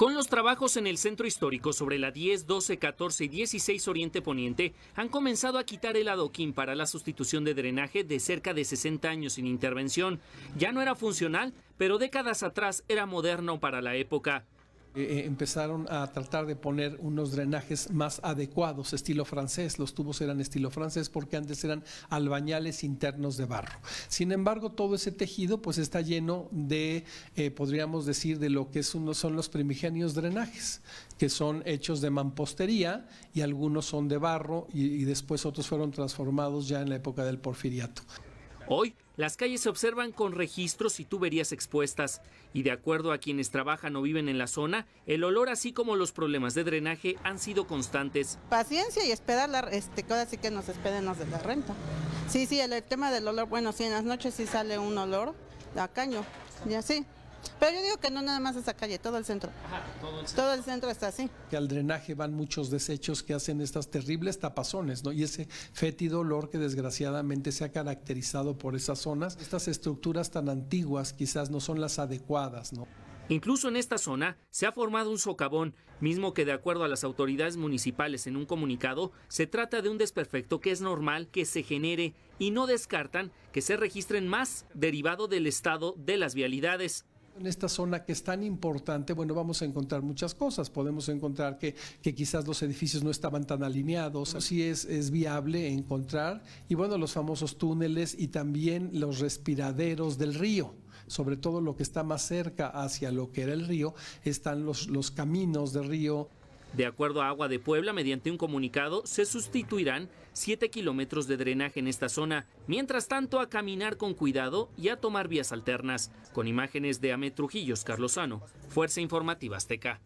Con los trabajos en el centro histórico sobre la 10, 12, 14 y 16 Oriente Poniente, han comenzado a quitar el adoquín para la sustitución de drenaje de cerca de 60 años sin intervención. Ya no era funcional, pero décadas atrás era moderno para la época. Eh, eh, empezaron a tratar de poner unos drenajes más adecuados, estilo francés. Los tubos eran estilo francés porque antes eran albañales internos de barro. Sin embargo, todo ese tejido pues está lleno de, eh, podríamos decir, de lo que son los primigenios drenajes, que son hechos de mampostería y algunos son de barro y, y después otros fueron transformados ya en la época del porfiriato. Hoy, las calles se observan con registros y tuberías expuestas, y de acuerdo a quienes trabajan o viven en la zona, el olor así como los problemas de drenaje han sido constantes. Paciencia y esperar, la, este, ahora sí que nos esperen los de la renta. Sí, sí, el, el tema del olor, bueno, sí, en las noches sí sale un olor a caño, y así. Pero yo digo que no nada más esa calle, todo el centro. todo el centro. Todo el centro está así. Que al drenaje van muchos desechos que hacen estas terribles tapazones, ¿no? Y ese fétido olor que desgraciadamente se ha caracterizado por esas zonas, estas estructuras tan antiguas quizás no son las adecuadas, ¿no? Incluso en esta zona se ha formado un socavón, mismo que de acuerdo a las autoridades municipales en un comunicado, se trata de un desperfecto que es normal que se genere y no descartan que se registren más derivado del estado de las vialidades en esta zona que es tan importante, bueno, vamos a encontrar muchas cosas. Podemos encontrar que, quizás los edificios no estaban tan alineados, así es, es viable encontrar. Y bueno, los famosos túneles y también los respiraderos del río sobre todo lo que está más cerca hacia lo que era el río, están los, los caminos de río. De acuerdo a Agua de Puebla, mediante un comunicado, se sustituirán 7 kilómetros de drenaje en esta zona. Mientras tanto, a caminar con cuidado y a tomar vías alternas. Con imágenes de Ame Trujillos, Sano, Fuerza Informativa Azteca.